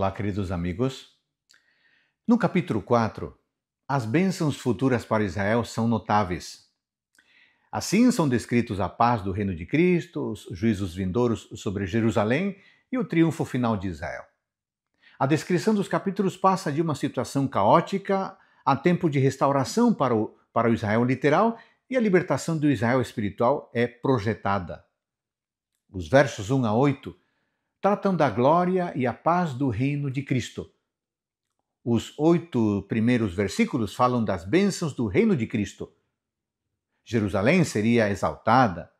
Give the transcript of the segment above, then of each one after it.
Olá, queridos amigos. No capítulo 4, as bênçãos futuras para Israel são notáveis. Assim são descritos a paz do reino de Cristo, os juízos vindouros sobre Jerusalém e o triunfo final de Israel. A descrição dos capítulos passa de uma situação caótica a tempo de restauração para o, para o Israel literal e a libertação do Israel espiritual é projetada. Os versos 1 a 8 tratam da glória e a paz do reino de Cristo. Os oito primeiros versículos falam das bênçãos do reino de Cristo. Jerusalém seria exaltada,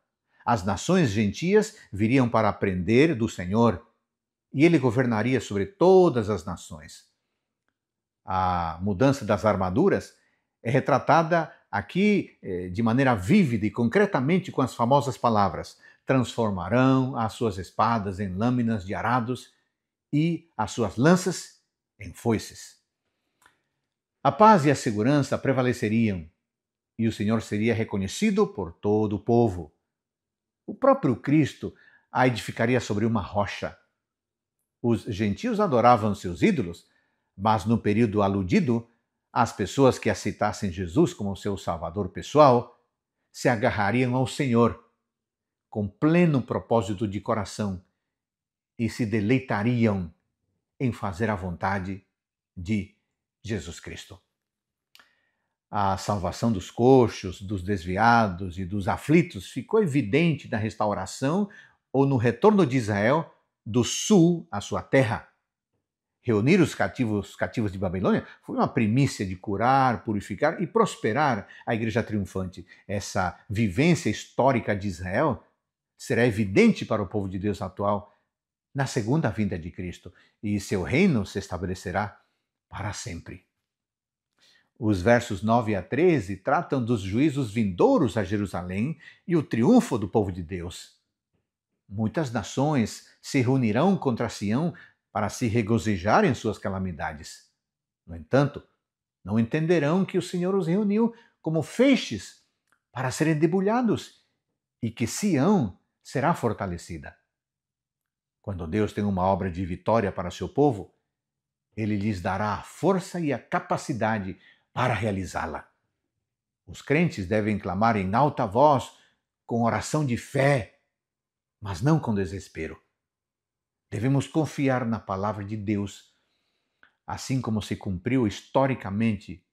as nações gentias viriam para aprender do Senhor e ele governaria sobre todas as nações. A mudança das armaduras é retratada aqui eh, de maneira vívida e concretamente com as famosas palavras: transformarão as suas espadas em lâminas de arados e as suas lanças em foices. A paz e a segurança prevaleceriam e o Senhor seria reconhecido por todo o povo. O próprio Cristo a edificaria sobre uma rocha. Os gentios adoravam seus ídolos, mas no período aludido as pessoas que aceitassem Jesus como seu Salvador pessoal se agarrariam ao Senhor com pleno propósito de coração e se deleitariam em fazer a vontade de Jesus Cristo. A salvação dos coxos, dos desviados e dos aflitos ficou evidente na restauração ou no retorno de Israel do sul à sua terra reunir os cativos, cativos de Babilônia foi uma primícia de curar, purificar e prosperar a igreja triunfante. Essa vivência histórica de Israel será evidente para o povo de Deus atual na segunda vinda de Cristo e seu reino se estabelecerá para sempre. Os versos 9 a 13 tratam dos juízos vindouros a Jerusalém e o triunfo do povo de Deus. Muitas nações se reunirão contra Sião para se regozijar em suas calamidades. No entanto, não entenderão que o Senhor os reuniu como feixes para serem debulhados e que Sião será fortalecida. Quando Deus tem uma obra de vitória para seu povo, ele lhes dará a força e a capacidade para realizá-la. Os crentes devem clamar em alta voz, com oração de fé, mas não com desespero. Devemos confiar na palavra de Deus, assim como se cumpriu historicamente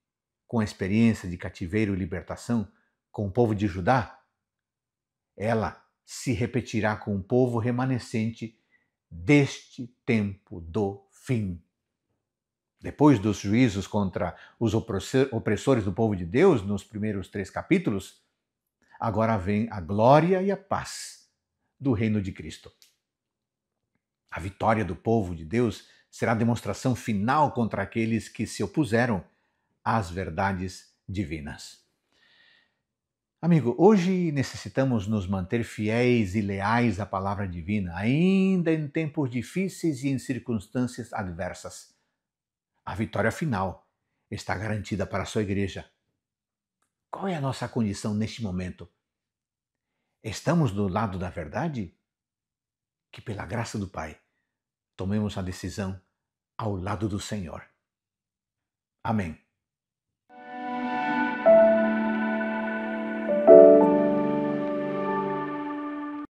com a experiência de cativeiro e libertação com o povo de Judá. Ela se repetirá com o povo remanescente deste tempo do fim. Depois dos juízos contra os opressores do povo de Deus, nos primeiros três capítulos, agora vem a glória e a paz do reino de Cristo. A vitória do povo de Deus será a demonstração final contra aqueles que se opuseram às verdades divinas. Amigo, hoje necessitamos nos manter fiéis e leais à palavra divina, ainda em tempos difíceis e em circunstâncias adversas. A vitória final está garantida para a sua igreja. Qual é a nossa condição neste momento? Estamos do lado da verdade que, pela graça do Pai, tomemos a decisão ao lado do Senhor. Amém.